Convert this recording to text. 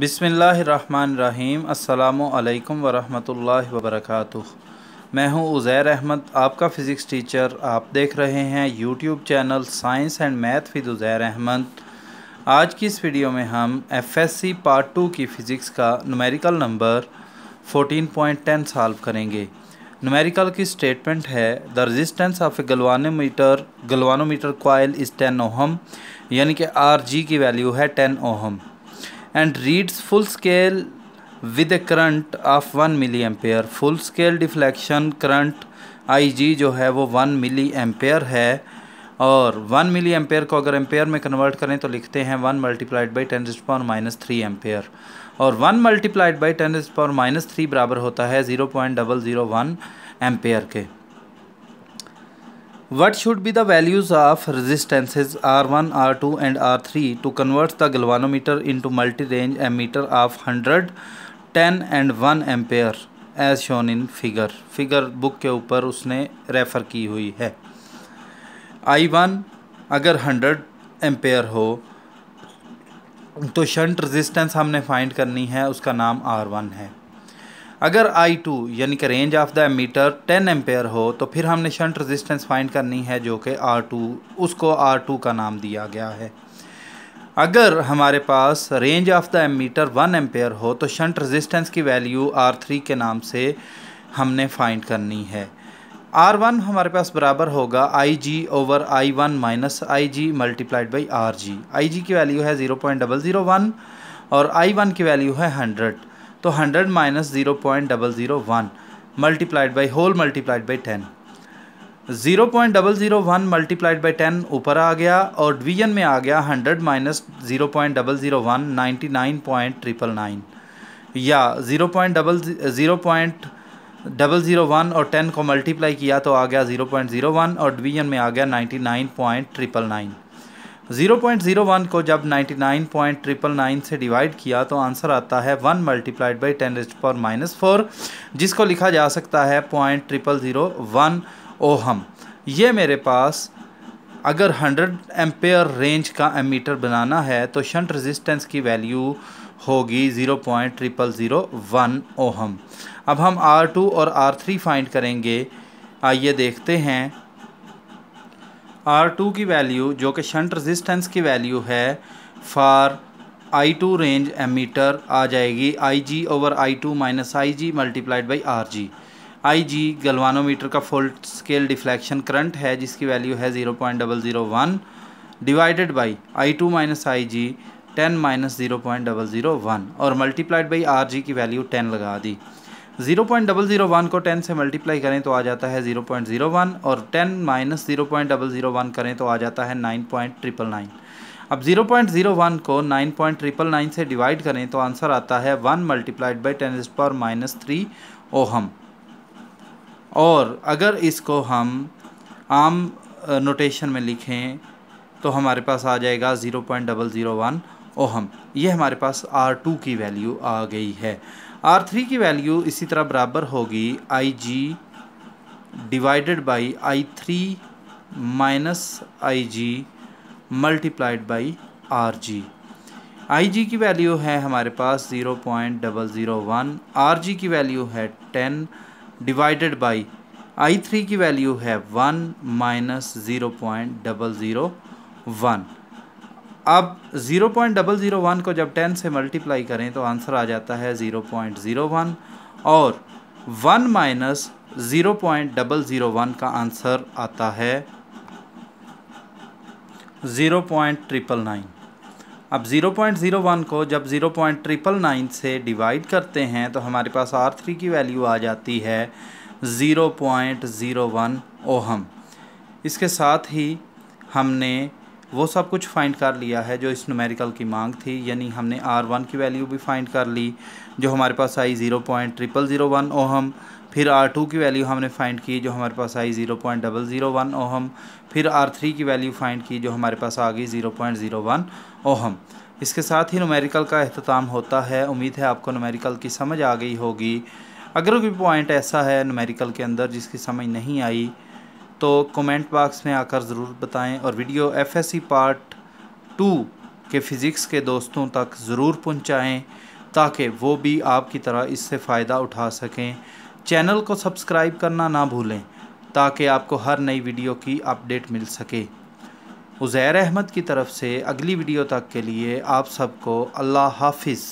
बिसमीम् अल्लाम वरहमतुल्लाहि वबरकातुह मैं हूं उज़ैर अहमद आपका फ़िज़िक्स टीचर आप देख रहे हैं YouTube channel science and math with Uzair Ahmed आज की इस वीडियो में हम एफएससी पार्ट टू की फ़िज़िक्स का नुमेरिकल नंबर 14.10 सॉल्व करेंगे नुमेरिकल की स्टेटमेंट है the resistance of a galvanometer galvanometer coil is ten ohm यानी कि आर जी की वैल्यू है ten ohm and reads full scale with a current of 1 milliampere full scale deflection current I G जो है वो 1 मिली ampere है और 1 मिली ampere को अगर एम्पेयर में कन्वर्ट करें तो लिखते हैं 1 multiplied by ten is power minus three ampere और 1 multiplied by ten is power minus three बराबर होता है zero point double zero one ampere के What should be the values of resistances R1, R2 and R3 to convert the galvanometer into multi-range ammeter of 100, 10 and 1 ampere as shown in figure. Figure book के ऊपर उसने refer की हुई है I1 अगर 100 ampere हो तो शंट रेजिस्टेंस हमने फाइंड करनी है उसका नाम R1 है अगर I2 यानी कि range of the meter 10 ampere हो तो फिर हमने शंट रेजिस्टेंस फाइंड करनी है जो कि R2 उसको R2 का नाम दिया गया है अगर हमारे पास range of the meter one ampere हो तो शंट रेजिस्टेंस की वैल्यू R3 के नाम से हमने फाइंड करनी है R1 हमारे पास बराबर होगा Ig over I one minus I G multiplied by R G I G की वैल्यू है zero point double zero one और आई की वैल्यू है हंड्रेड तो hundred minus zero point double zero one multiplied by whole multiplied by ten zero point double zero one multiplied by ten ऊपर आ गया और डिवीजन में आ गया hundred minus zero point double zero one ninety nine point triple nine या zero point double zero point double zero one और ten को मल्टीप्लाई किया तो आ गया ज़ीरो पॉइंट ज़ीरो वन और डिवीजन में आ गया ninety nine point triple nine 0.01 को जब 99.999 से डिवाइड किया तो आंसर आता है one multiplied by ten raised पर माइनस फोर जिसको लिखा जा सकता है point triple zero one ohm ये मेरे पास अगर 100 एम्पेयर रेंज का एमीटर बनाना है तो शंट रेजिस्टेंस की वैल्यू होगी zero point triple zero one ohm अब हम आर टू और आर थ्री फाइंड करेंगे आइए देखते हैं आर टू की वैल्यू जो कि शंट रेजिस्टेंस की वैल्यू है for I two range ammeter आ जाएगी I G over I two minus I G multiplied by R G I G galvanometer का फुल स्केल डिफ्लेक्शन करंट है जिसकी वैल्यू है zero point double zero one divided by I two minus I G ten minus zero point double zero one और multiplied by R G की value ten लगा दी zero point double zero one को ten से multiply करें तो आ जाता है जीरो पॉइंट जीरो वन और ten minus zero point double zero one करें तो आ जाता है नाइन पॉइंट ट्रिपल नाइन अब जीरो पॉइंट जीरो वन को नाइन पॉइंट ट्रिपल नाइन से डिवाइड करें तो आंसर आता है one multiplied by ten is power minus three ohm और अगर इसको हम आम नोटेशन में लिखें तो हमारे पास आ जाएगा zero point double zero one ohm ये हमारे पास आर टू की वैल्यू आ गई है आर थ्री की वैल्यू इसी तरह बराबर होगी I G divided by I three minus I G multiplied by R G I G की वैल्यू है हमारे पास zero point double zero one R G की वैल्यू है ten divided by I three की वैल्यू है one minus zero point double zero one अब 0.001 को जब 10 से मल्टीप्लाई करें तो आंसर आ जाता है 0.01 और 1 minus zero point double zero one का आंसर आता है ज़ीरो पॉइंट ट्रिपल नाइन अब ज़ीरो पॉइंट ज़ीरो वन को जब ज़ीरो पॉइंट ट्रिपल नाइन से डिवाइड करते हैं तो हमारे पास आर थ्री की वैल्यू आ जाती है zero point zero one ohm इसके साथ ही हमने वो सब कुछ फाइंड कर लिया है जो इस नमेरिकल की मांग थी यानी हमने आर वन की वैल्यू भी फाइंड कर ली जो हमारे पास आई zero point triple zero one ohm फिर आर टू की वैल्यू हमने फाइंड की जो हमारे पास आई zero point double zero one ohm फिर आर थ्री की वैल्यू फाइंड की जो हमारे पास आ गई zero point zero one ohm इसके साथ ही नुमेरिकल का अहतमाम होता है उम्मीद है आपको नोमेरिकल की समझ आ गई होगी अगर कोई पॉइंट ऐसा है नोमेरिकल के अंदर जिसकी समझ नहीं आई तो कमेंट बॉक्स में आकर ज़रूर बताएं और वीडियो एफएससी पार्ट टू के फ़िज़िक्स के दोस्तों तक ज़रूर पहुंचाएं ताकि वो भी आपकी तरह इससे फ़ायदा उठा सकें चैनल को सब्सक्राइब करना ना भूलें ताकि आपको हर नई वीडियो की अपडेट मिल सके उज़ैर अहमद की तरफ से अगली वीडियो तक के लिए आप सबको अल्लाह हाफिज़